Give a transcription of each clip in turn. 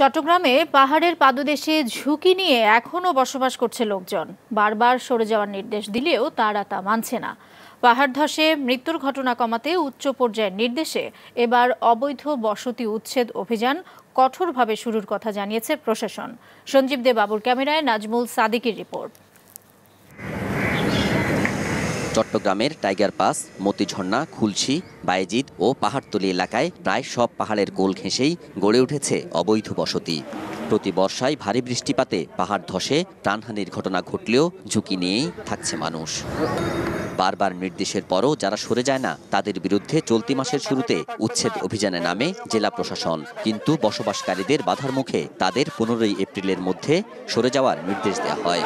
চট্টগ্রামে পাহাড়ের পাদদেশে ঝুঁকি নিয়ে এখনও বসবাস করছে লোকজন বারবার সরে যাওয়ার নির্দেশ দিলেও তারা তা মানছে না পাহাড় ধসে মৃত্যুর ঘটনা কমাতে উচ্চ পর্যায়ের নির্দেশে এবার অবৈধ বসতি উচ্ছেদ অভিযান কঠোরভাবে শুরুর কথা জানিয়েছে প্রশাসন সঞ্জীব দে বাবুর ক্যামেরায় নাজমুল সাদিকের রিপোর্ট চট্টগ্রামের টাইগার পাস মতিঝর্ণা খুলসি বায়েজিদ ও পাহাড়তলি এলাকায় প্রায় সব পাহাড়ের গোল ঘেঁষেই গড়ে উঠেছে অবৈধ বসতি প্রতি বর্ষায় ভারী বৃষ্টিপাতে পাহাড় ধসে প্রাণহানির ঘটনা ঘটলেও ঝুঁকি নিয়েই থাকছে মানুষ বারবার নির্দেশের পরও যারা সরে যায় না তাদের বিরুদ্ধে চলতি মাসের শুরুতে উচ্ছেদ অভিযানে নামে জেলা প্রশাসন কিন্তু বসবাসকারীদের বাধার মুখে তাদের পনেরোই এপ্রিলের মধ্যে সরে যাওয়ার নির্দেশ দেওয়া হয়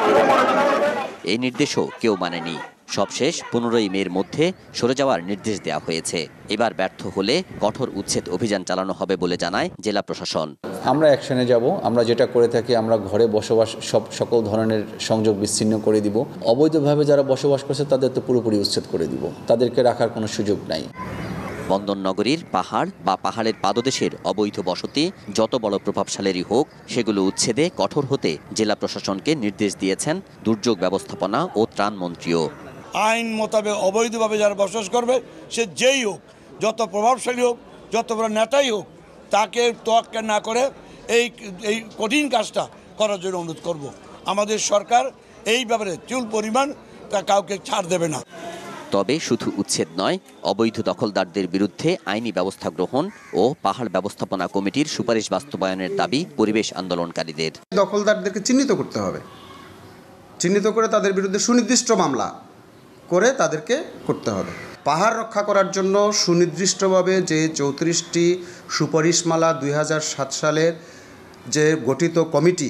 এই নির্দেশও কেউ মানেনি সবশেষ পনেরোই মের মধ্যে সরে যাওয়ার নির্দেশ দেওয়া হয়েছে এবার ব্যর্থ হলে কঠোর উচ্ছেদ অভিযান চালানো হবে বলে জানায় জেলা প্রশাসন আমরা অ্যাকশনে যাব আমরা যেটা করে থাকি আমরা ঘরে বসবাস সব সকল ধরনের সংযোগ বিচ্ছিন্ন করে দিব অবৈধভাবে যারা বসবাস করছে তাদের তো পুরোপুরি উচ্ছেদ করে দিব তাদেরকে রাখার কোনো সুযোগ নাই নগরীর পাহাড় বা পাহাড়ের পাদদেশের অবৈধ বসতি যত বড় প্রভাবশালেরই হোক সেগুলো উচ্ছেদে কঠোর হতে জেলা প্রশাসনকে নির্দেশ দিয়েছেন দুর্যোগ ব্যবস্থাপনা ও ত্রাণমন্ত্রীও আইন মোতাবেক অবৈধভাবে যারা বসবাস করবে সে যেই হোক যত প্রভাবশালী হোক যত বড় নেতাই হোক তাকে তোয়াক্কে না করে এই এই কঠিন কাজটা করার জন্য অনুরোধ করব। আমাদের সরকার এই ব্যাপারে চুল পরিমাণ তা কাউকে ছাড় দেবে না তবে শুধু উচ্ছেদ নয় অবৈধ দখলদারদের বিরুদ্ধে আইনি ব্যবস্থা গ্রহণ ও পাহাড় ব্যবস্থাপনা কমিটির সুপারিশ বাস্তবায়নের দাবি পরিবেশ আন্দোলনকারীদের দখলদারদেরকে চিহ্নিত করতে হবে চিহ্নিত করে তাদের বিরুদ্ধে সুনির্দিষ্ট মামলা করে তাদেরকে করতে হবে পাহাড় রক্ষা করার জন্য সুনির্দিষ্টভাবে যে চৌত্রিশটি সুপারিশমালা দুই সালের যে গঠিত কমিটি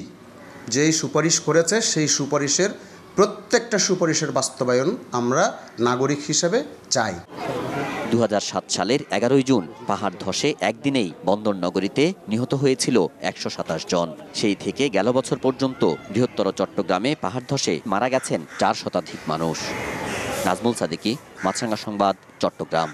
যেই সুপারিশ করেছে সেই সুপারিশের প্রত্যেকটা সুপারিশের বাস্তবায়ন আমরা নাগরিক হিসেবে চাই দু সালের এগারোই জুন পাহাড় ধসে একদিনেই বন্দর নগরীতে নিহত হয়েছিল একশো জন সেই থেকে গেল বছর পর্যন্ত বৃহত্তর চট্টগ্রামে পাহাড় ধসে মারা গেছেন চার শতাধিক মানুষ নাজমুল সাদিকি মাছরাঙ্গা সংবাদ চট্টগ্রাম